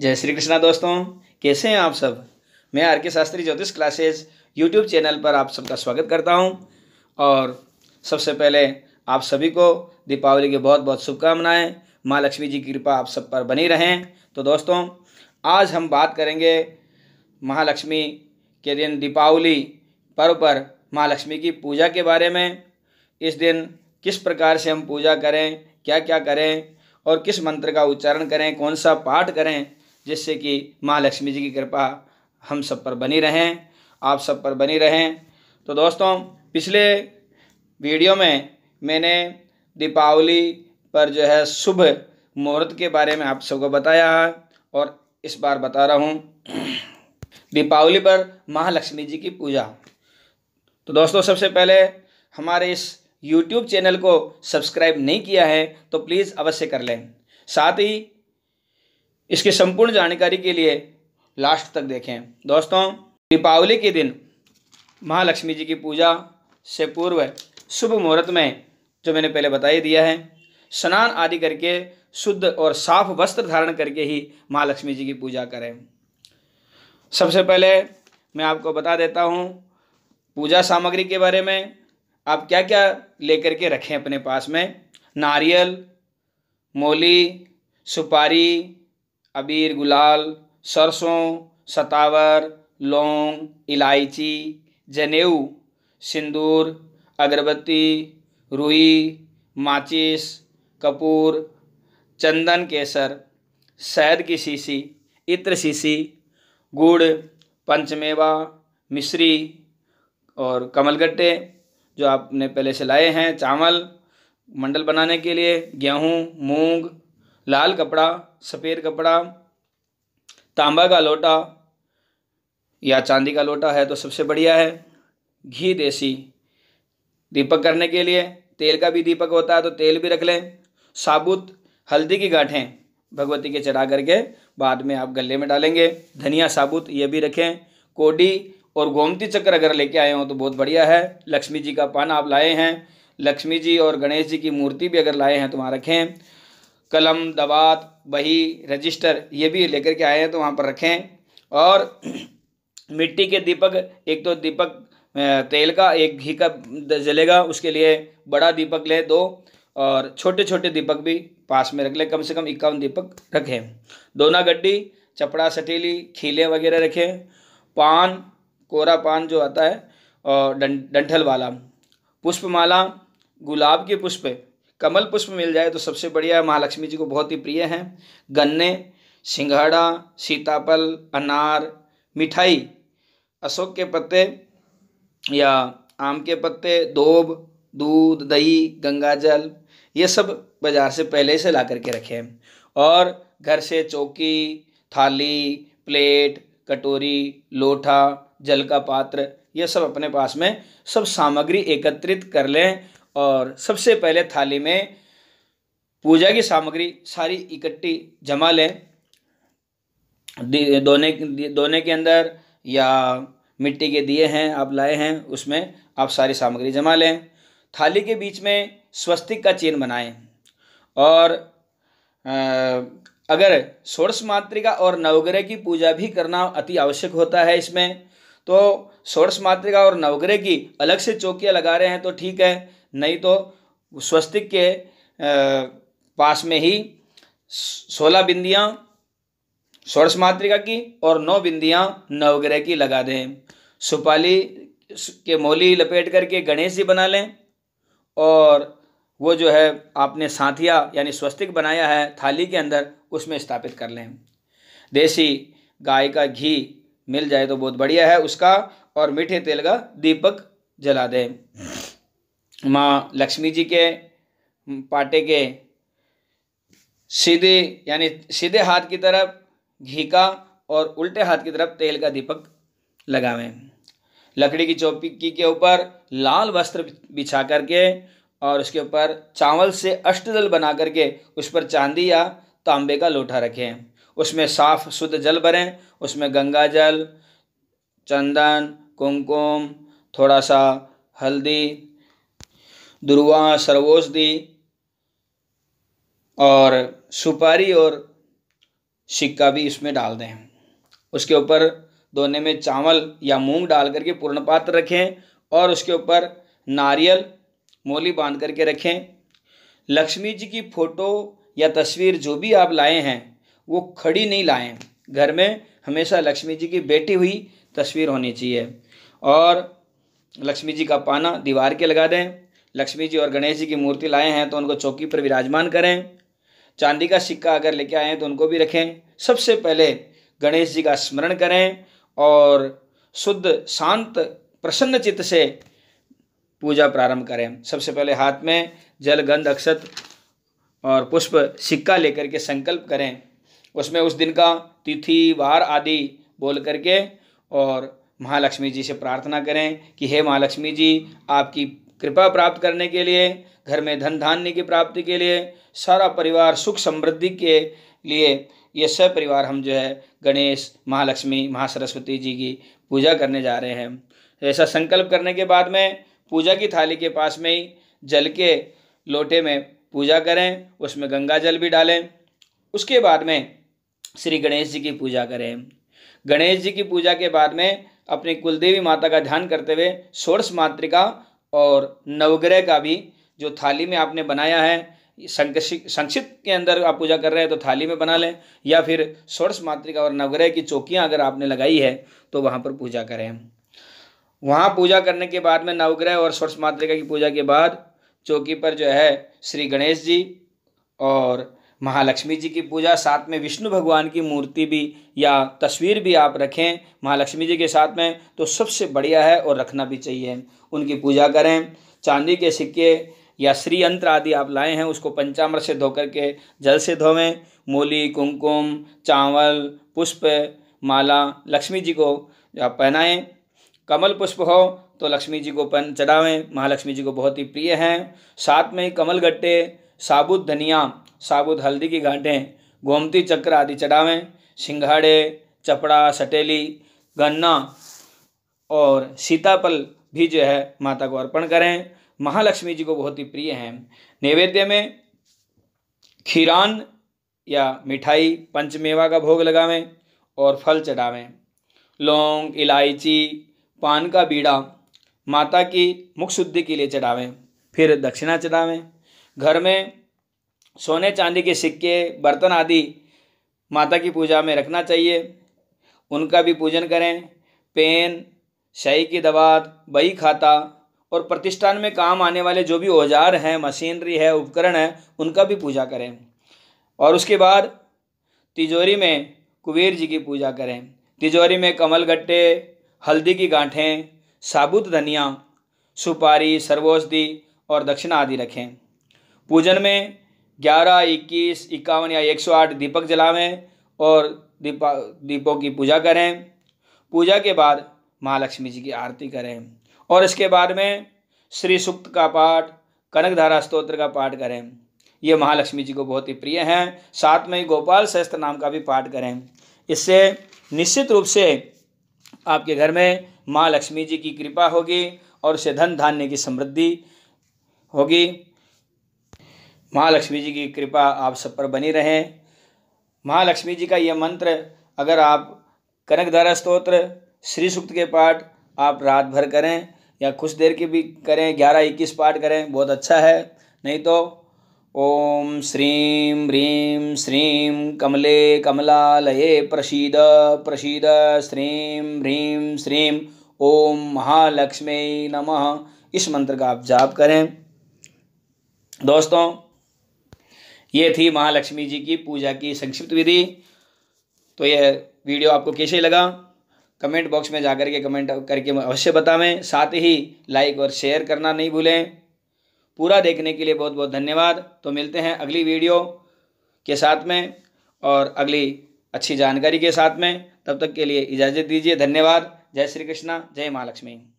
जय श्री कृष्णा दोस्तों कैसे हैं आप सब मैं आर के शास्त्री ज्योतिष क्लासेज यूट्यूब चैनल पर आप सबका स्वागत करता हूं और सबसे पहले आप सभी को दीपावली की बहुत बहुत शुभकामनाएं माँ लक्ष्मी जी की कृपा आप सब पर बनी रहें तो दोस्तों आज हम बात करेंगे महालक्ष्मी के दिन दीपावली पर्व पर माँ लक्ष्मी की पूजा के बारे में इस दिन किस प्रकार से हम पूजा करें क्या क्या करें और किस मंत्र का उच्चारण करें कौन सा पाठ करें जिससे कि माँ लक्ष्मी जी की कृपा हम सब पर बनी रहें आप सब पर बनी रहें तो दोस्तों पिछले वीडियो में मैंने दीपावली पर जो है शुभ मुहूर्त के बारे में आप सबको बताया है और इस बार बता रहा हूँ दीपावली पर महालक्ष्मी जी की पूजा तो दोस्तों सबसे पहले हमारे इस YouTube चैनल को सब्सक्राइब नहीं किया है तो प्लीज़ अवश्य कर लें साथ ही इसकी संपूर्ण जानकारी के लिए लास्ट तक देखें दोस्तों दीपावली के दिन महालक्ष्मी जी की पूजा से पूर्व शुभ मुहूर्त में जो मैंने पहले बता ही दिया है स्नान आदि करके शुद्ध और साफ वस्त्र धारण करके ही महालक्ष्मी जी की पूजा करें सबसे पहले मैं आपको बता देता हूँ पूजा सामग्री के बारे में आप क्या क्या लेकर के रखें अपने पास में नारियल मोली सुपारी अबीर गुलाल सरसों सतावर लौंग इलायची जनेऊ सिंदूर अगरबत्ती रुई माचिस कपूर चंदन केसर शहद की शीशी इत्र शीशी गुड़ पंचमेवा मिश्री और कमलगट्टे जो आपने पहले से लाए हैं चावल मंडल बनाने के लिए गेहूँ मूंग लाल कपड़ा सफ़ेद कपड़ा तांबा का लोटा या चांदी का लोटा है तो सबसे बढ़िया है घी देसी दीपक करने के लिए तेल का भी दीपक होता है तो तेल भी रख लें साबुत हल्दी की गांठें भगवती के चढ़ा करके बाद में आप गले में डालेंगे धनिया साबुत ये भी रखें कोडी और गोमती चक्र अगर लेके आए हों तो बहुत बढ़िया है लक्ष्मी जी का पान आप लाए हैं लक्ष्मी जी और गणेश जी की मूर्ति भी अगर लाए हैं तो वहाँ रखें कलम दवात बही रजिस्टर ये भी लेकर के आए हैं तो वहाँ पर रखें और मिट्टी के दीपक एक तो दीपक तेल का एक घी का जलेगा उसके लिए बड़ा दीपक लें दो और छोटे छोटे दीपक भी पास में रख लें कम से कम इक्यावन दीपक रखें दोना गड्डी चपड़ा सटीली खीले वगैरह रखें पान कोरा पान जो आता है और डंठल वाला पुष्पमाला गुलाब के पुष्प कमल पुष्प मिल जाए तो सबसे बढ़िया है महालक्ष्मी जी को बहुत ही प्रिय हैं गन्ने सिंघाड़ा सीताफल अनार मिठाई अशोक के पत्ते या आम के पत्ते दोब दूध दही गंगा जल ये सब बाज़ार से पहले से ला करके रखें और घर से चौकी थाली प्लेट कटोरी लोटा जल का पात्र ये सब अपने पास में सब सामग्री एकत्रित कर लें और सबसे पहले थाली में पूजा की सामग्री सारी इकट्ठी जमा लें दोने दोने के अंदर या मिट्टी के दिए हैं आप लाए हैं उसमें आप सारी सामग्री जमा लें थाली के बीच में स्वस्तिक का चिन्ह बनाएं और अगर सोर्स मातृका और नवग्रह की पूजा भी करना अति आवश्यक होता है इसमें तो सोर्स मातृका और नवग्रह की अलग से चौकियाँ लगा रहे हैं तो ठीक है नहीं तो स्वस्तिक के पास में ही सोलह बिंदियाँ स्वर्ष मातृका की और नौ बिंदियाँ नवग्रह की लगा दें सुपाली के मोली लपेट करके गणेश जी बना लें और वो जो है आपने साथिया यानी स्वस्तिक बनाया है थाली के अंदर उसमें स्थापित कर लें देसी गाय का घी मिल जाए तो बहुत बढ़िया है उसका और मीठे तेल का दीपक जला दें माँ लक्ष्मी जी के पाटे के सीधे यानी सीधे हाथ की तरफ घी का और उल्टे हाथ की तरफ तेल का दीपक लगावें लकड़ी की चौपी के ऊपर लाल वस्त्र बिछा करके और उसके ऊपर चावल से अष्टदल बना करके उस पर चांदी या तांबे का लोटा रखें उसमें साफ शुद्ध जल भरें उसमें गंगा जल चंदन कुमकुम थोड़ा सा हल्दी दुर्वा सर्वोषधि और सुपारी और सिक्का भी इसमें डाल दें उसके ऊपर दोने में चावल या मूंग डाल करके पूर्ण पात्र रखें और उसके ऊपर नारियल मोली बांध करके रखें लक्ष्मी जी की फ़ोटो या तस्वीर जो भी आप लाए हैं वो खड़ी नहीं लाएं घर में हमेशा लक्ष्मी जी की बैठी हुई तस्वीर होनी चाहिए और लक्ष्मी जी का पाना दीवार के लगा दें लक्ष्मी जी और गणेश जी की मूर्ति लाए हैं तो उनको चौकी पर विराजमान करें चांदी का सिक्का अगर लेके आए हैं तो उनको भी रखें सबसे पहले गणेश जी का स्मरण करें और शुद्ध शांत प्रसन्न चित्त से पूजा प्रारंभ करें सबसे पहले हाथ में जल गंध अक्षत और पुष्प सिक्का लेकर के संकल्प करें उसमें उस दिन का तिथि वार आदि बोल करके और महालक्ष्मी जी से प्रार्थना करें कि हे महालक्ष्मी जी आपकी कृपा प्राप्त करने के लिए घर में धन धान्य की प्राप्ति के लिए सारा परिवार सुख समृद्धि के लिए ये सब परिवार हम जो है गणेश महालक्ष्मी महासरस्वती जी की पूजा करने जा रहे हैं ऐसा संकल्प करने के बाद में पूजा की थाली के पास में ही जल के लोटे में पूजा करें उसमें गंगा जल भी डालें उसके बाद में श्री गणेश जी की पूजा करें गणेश जी की पूजा के बाद में अपनी कुलदेवी माता का ध्यान करते हुए सोर्स मातृका और नवग्रह का भी जो थाली में आपने बनाया है संक्षिप्त के अंदर आप पूजा कर रहे हैं तो थाली में बना लें या फिर स्वर्ष मातृका और नवग्रह की चौकियाँ अगर आपने लगाई है तो वहाँ पर पूजा करें वहाँ पूजा करने के बाद में नवग्रह और स्वर्ष मातृका की पूजा के बाद चौकी पर जो है श्री गणेश जी और महालक्ष्मी जी की पूजा साथ में विष्णु भगवान की मूर्ति भी या तस्वीर भी आप रखें महालक्ष्मी जी के साथ में तो सबसे बढ़िया है और रखना भी चाहिए उनकी पूजा करें चांदी के सिक्के या श्रीयंत्र आदि आप लाए हैं उसको पंचामृत से धोकर के जल से धोवें मूली कुमकुम चावल पुष्प माला लक्ष्मी जी को आप पहनाएं कमल पुष्प हो तो लक्ष्मी जी को पहन चढ़ावें महालक्ष्मी जी को बहुत ही प्रिय हैं साथ में कमल गट्टे साबुत धनिया साबुत हल्दी की गांठें गोमती चक्र आदि चढ़ावें सिंघाड़े चपड़ा सटेली गन्ना और सीतापल भी जो है माता को अर्पण करें महालक्ष्मी जी को बहुत ही प्रिय हैं नैवेद्य में खीरान या मिठाई पंचमेवा का भोग लगावें और फल चढ़ावें लौंग इलायची पान का बीड़ा माता की मुख शुद्धि के लिए चढ़ावें फिर दक्षिणा चढ़ावें घर में सोने चांदी के सिक्के बर्तन आदि माता की पूजा में रखना चाहिए उनका भी पूजन करें पेन शाही की दवात बही खाता और प्रतिष्ठान में काम आने वाले जो भी औजार हैं मशीनरी है उपकरण है उनका भी पूजा करें और उसके बाद तिजोरी में कुबेर जी की पूजा करें तिजोरी में कमल गट्टे हल्दी की गांठें साबुत धनिया सुपारी सर्वोषधि और दक्षिणा आदि रखें पूजन में ग्यारह इक्कीस इक्यावन या एक सौ आठ दीपक जलावें और दीपा दीपों की पूजा करें पूजा के बाद महालक्ष्मी जी की आरती करें और इसके बाद में श्री सुक्त का पाठ कनक धारा स्त्रोत्र का पाठ करें ये महालक्ष्मी जी को बहुत ही प्रिय हैं साथ में ही गोपाल सहस्त्र नाम का भी पाठ करें इससे निश्चित रूप से आपके घर में माँ लक्ष्मी जी की कृपा होगी और उसे धन धान्य की समृद्धि होगी महालक्ष्मी जी की कृपा आप सब पर बनी रहे महालक्ष्मी जी का यह मंत्र अगर आप कनकधारा स्त्रोत्र श्री सूक्त के पाठ आप रात भर करें या कुछ देर के भी करें ग्यारह इक्कीस पाठ करें बहुत अच्छा है नहीं तो ओम श्रीम ह्रीम श्रीम कमले लये प्रसीद प्रसीद श्रीम ह्रीम श्रीम ओम महालक्ष्मी नमः इस मंत्र का आप जाप करें दोस्तों ये थी महालक्ष्मी जी की पूजा की संक्षिप्त विधि तो यह वीडियो आपको कैसे लगा कमेंट बॉक्स में जाकर के कमेंट करके अवश्य बतावें साथ ही लाइक और शेयर करना नहीं भूलें पूरा देखने के लिए बहुत बहुत धन्यवाद तो मिलते हैं अगली वीडियो के साथ में और अगली अच्छी जानकारी के साथ में तब तक के लिए इजाज़त दीजिए धन्यवाद जय श्री कृष्णा जय महालक्ष्मी